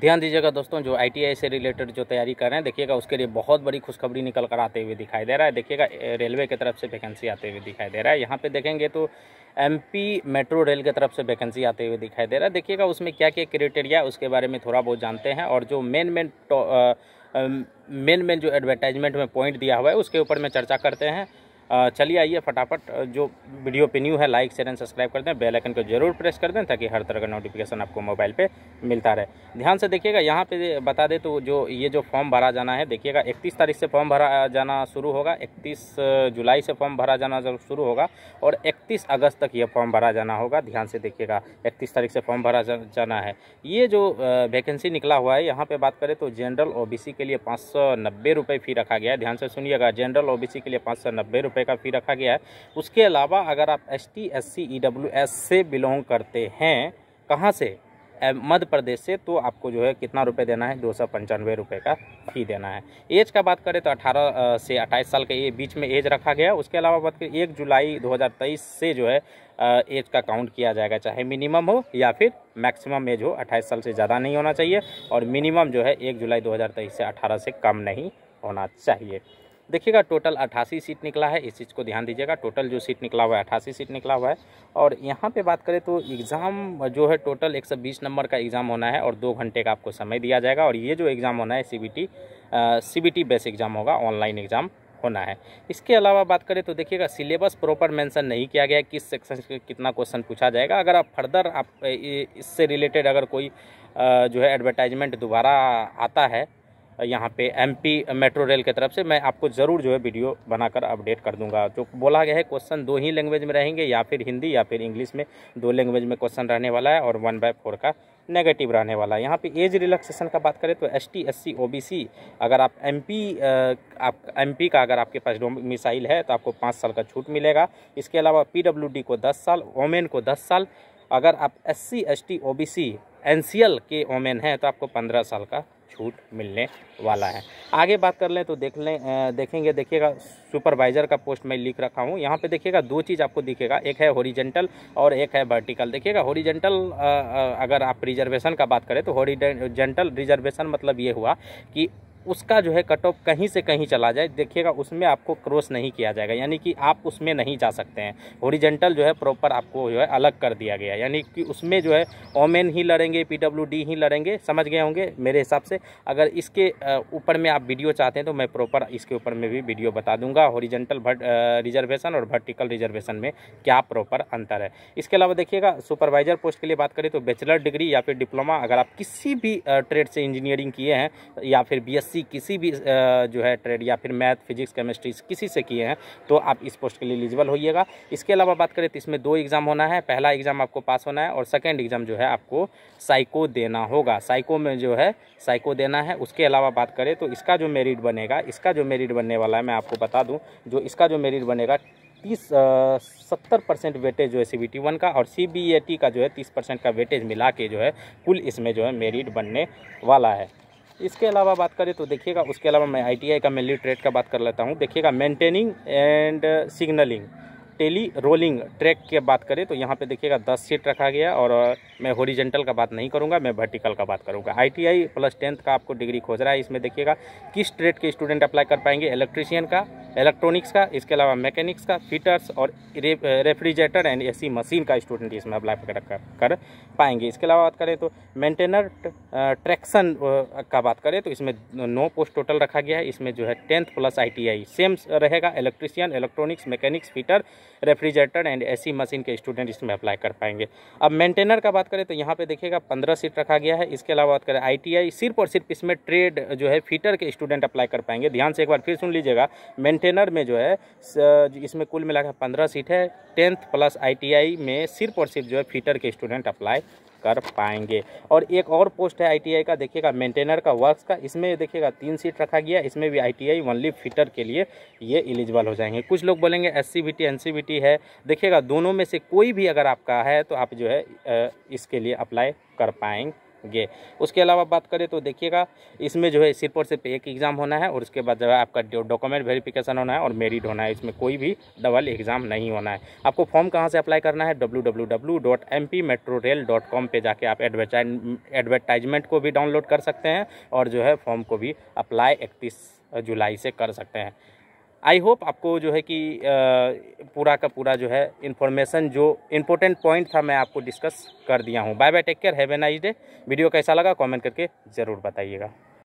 ध्यान दीजिएगा दोस्तों जो आई से रिलेटेड जो तैयारी कर रहे हैं देखिएगा उसके लिए बहुत बड़ी खुशखबरी निकल कर आते हुए दिखाई दे रहा है देखिएगा रेलवे की तरफ से वैकेंसी आते हुए दिखाई दे रहा है यहाँ पे देखेंगे तो एमपी मेट्रो रेल की तरफ से वैकेंसी आते हुए दिखाई दे रहा है देखिएगा उसमें क्या क्या क्राइटेरिया है उसके बारे में थोड़ा बहुत जानते हैं और जो मेन मेन मेन मेन जो एडवर्टाइजमेंट में पॉइंट दिया हुआ है उसके ऊपर में चर्चा करते हैं चलिए आइए फटाफट जो वीडियो पे न्यू है लाइक शेयर एंड सब्सक्राइब कर दें बेल आइकन को जरूर प्रेस कर दें ताकि हर तरह का नोटिफिकेशन आपको मोबाइल पे मिलता रहे ध्यान से देखिएगा यहाँ पे बता दें तो जो ये जो फॉर्म भरा जाना है देखिएगा इकतीस तारीख से फॉर्म भरा जाना शुरू होगा इकतीस जुलाई से फॉर्म भरा जाना शुरू होगा और इकतीस अगस्त तक ये फॉर्म भरा जाना होगा ध्यान से देखिएगा इकतीस तारीख से फॉर्म भरा जाना है ये जो वैकेंसी निकला हुआ है यहाँ पर बात करें तो जनरल ओ के लिए पाँच सौ फी रखा गया है ध्यान से सुनिएगा जनरल ओ के लिए पाँच सौ रुपये का फ़ी रखा गया है उसके अलावा अगर आप S T S C E W S से बिलोंग करते हैं कहाँ से मध्य प्रदेश से तो आपको जो है कितना रुपए देना है दो सौ पंचानवे रुपये का फी देना है एज का बात करें तो 18 से 28 साल के बीच में एज रखा गया उसके अलावा बात करें एक जुलाई 2023 से जो है एज का काउंट किया जाएगा चाहे मिनिमम हो या फिर मैक्सिमम एज हो 28 साल से ज़्यादा नहीं होना चाहिए और मिनिमम जो है एक जुलाई दो से अठारह से कम नहीं होना चाहिए देखिएगा टोटल अट्ठासी सीट निकला है इस चीज़ को ध्यान दीजिएगा टोटल जो सीट निकला हुआ है अट्ठासी सीट निकला हुआ है और यहाँ पे बात करें तो एग्ज़ाम जो है टोटल 120 नंबर का एग्ज़ाम होना है और दो घंटे का आपको समय दिया जाएगा और ये जो एग्ज़ाम होना है C B T C B T base exam होगा ऑनलाइन एग्ज़ाम होना है इसके अलावा बात करें तो देखिएगा सिलेबस प्रॉपर मेंशन नहीं किया गया है किस सेक्शन से कितना क्वेश्चन पूछा जाएगा अगर आप फर्दर आप इससे रिलेटेड अगर कोई जो है एडवर्टाइजमेंट दोबारा आता है यहाँ पे एमपी मेट्रो रेल की तरफ से मैं आपको ज़रूर जो है वीडियो बनाकर अपडेट कर दूंगा जो बोला गया है क्वेश्चन दो ही लैंग्वेज में रहेंगे या फिर हिंदी या फिर इंग्लिश में दो लैंग्वेज में क्वेश्चन रहने वाला है और वन बाय फोर का नेगेटिव रहने वाला है यहाँ पे एज रिलैक्सेशन का बात करें तो S T S C O B C अगर आप एम पी आप एम पी का अगर आपके पास मिसाइल है तो आपको पाँच साल का छूट मिलेगा इसके अलावा पी डब्ल्यू डी को दस साल वोमेन e को दस साल अगर आप S C S T O B C N C L के वोमेन e हैं तो आपको पंद्रह साल का छूट मिलने वाला है आगे बात कर लें तो देख लें देखेंगे देखिएगा सुपरवाइज़र का पोस्ट मैं लिख रखा हूँ यहाँ पे देखिएगा दो चीज़ आपको दिखेगा एक है होरिजेंटल और एक है वर्टिकल देखिएगा होरिजेंटल अगर आप रिजर्वेशन का बात करें तो होरिजेंटल रिजर्वेशन मतलब ये हुआ कि उसका जो है कट ऑफ कहीं से कहीं चला जाए देखिएगा उसमें आपको क्रॉस नहीं किया जाएगा यानी कि आप उसमें नहीं जा सकते हैं ओरिजेंटल जो है प्रॉपर आपको जो है अलग कर दिया गया यानी कि उसमें जो है ओमेन ही लड़ेंगे पी ही लड़ेंगे समझ गए होंगे मेरे हिसाब से अगर इसके ऊपर में आप वीडियो चाहते हैं तो मैं प्रॉपर इसके ऊपर में भी वीडियो बता दूंगा ओरिजेंटल रिजर्वेशन और वर्टिकल रिजर्वेशन में क्या प्रॉपर अंतर है इसके अलावा देखिएगा सुपरवाइजर पोस्ट के लिए बात करें तो बैचलर डिग्री या फिर डिप्लोमा अगर आप किसी भी ट्रेड से इंजीनियरिंग किए हैं या फिर बी बीएससी किसी भी जो है ट्रेड या फिर मैथ फिजिक्स केमिस्ट्री किसी से किए हैं तो आप इस पोस्ट के लिए एलिजिबल होइएगा इसके अलावा बात करें तो इसमें दो एग्ज़ाम होना है पहला एग्ज़ाम आपको पास होना है और सेकेंड एग्ज़ाम जो है आपको साइको देना होगा साइको में जो है साइको देना है उसके अलावा बात करें तो इसका जो मेरिट बनेगा इसका जो मेरिट बनने वाला है मैं आपको बता दूँ जो इसका जो मेरिट बनेगा तीस सत्तर परसेंट वेटेज जो है सी बी टी वन का और सी बी ए टी का जो है तीस परसेंट का वेटेज मिला के जो है कुल इसमें जो है मेरिट बनने वाला है इसके अलावा बात करें तो देखिएगा उसके अलावा मैं आईटीआई का मेनली ट्रेड का बात कर लेता हूँ देखिएगा maintaining and signalling tele rolling track की बात करें तो यहाँ पे देखिएगा 10 सीट रखा गया और मैं होरिजेंटल का बात नहीं करूँगा मैं वर्टिकल का बात करूँगा आईटीआई प्लस टेंथ का आपको डिग्री खोज रहा है इसमें देखिएगा किस ट्रेड के स्टूडेंट अप्लाई कर पाएंगे इलेक्ट्रीशियन का इलेक्ट्रॉनिक्स का इसके अलावा मैकेनिक्स का फिटर्स और रेफ्रिजरेटर एंड एसी मशीन का स्टूडेंट इसमें अप्लाई कर, कर, कर पाएंगे इसके अलावा बात करें तो मेंटेनर ट्रैक्शन का बात करें तो इसमें नौ पोस्ट टोटल रखा गया है इसमें जो है टेंथ प्लस आई सेम रहेगा electrician electronics mechanics fitter refrigerator and C machine के स्टूडेंट इसमें अप्लाई कर पाएंगे अब मेंटेनर का बात करें तो यहाँ पर देखिएगा पंद्रह सीट रखा गया है इसके अलावा बात करें आई सिर्फ और सिर्फ इसमें ट्रेड जो है फिटर के स्टूडेंट अप्लाई कर पाएंगे ध्यान से एक बार फिर सुन लीजिएगा मेंटेन कंटेनर में जो है इसमें कुल मिलाकर पंद्रह सीट है टेंथ प्लस आईटीआई में सिर्फ और सिर्फ जो है फीटर के स्टूडेंट अप्लाई कर पाएंगे और एक और पोस्ट है आईटीआई का देखिएगा मेंटेनर का वर्क्स का इसमें देखिएगा तीन सीट रखा गया इसमें भी आईटीआई वनली फिटर के लिए ये एलिजिबल हो जाएंगे कुछ लोग बोलेंगे एस सी है देखिएगा दोनों में से कोई भी अगर आपका है तो आप जो है इसके लिए अप्लाई कर पाएंगे ये उसके अलावा बात करें तो देखिएगा इसमें जो है सिर्फ और सिर्फ एक एग्ज़ाम होना है और उसके बाद जो है आपका डॉक्यूमेंट वेरिफिकेशन होना है और मेरिट होना है इसमें कोई भी डबल एग्ज़ाम नहीं होना है आपको फॉर्म कहाँ से अप्लाई करना है कॉम पे जाके आप एडवर्टाइजमेंट को भी डाउनलोड कर सकते हैं और जो है फॉर्म को भी अप्लाई इकतीस जुलाई से कर सकते हैं आई होप आपको जो है कि पूरा का पूरा जो है इन्फॉर्मेशन जो इम्पोर्टेंट पॉइंट था मैं आपको डिस्कस कर दिया हूँ bye bye take care have a nice day video कैसा लगा कमेंट करके ज़रूर बताइएगा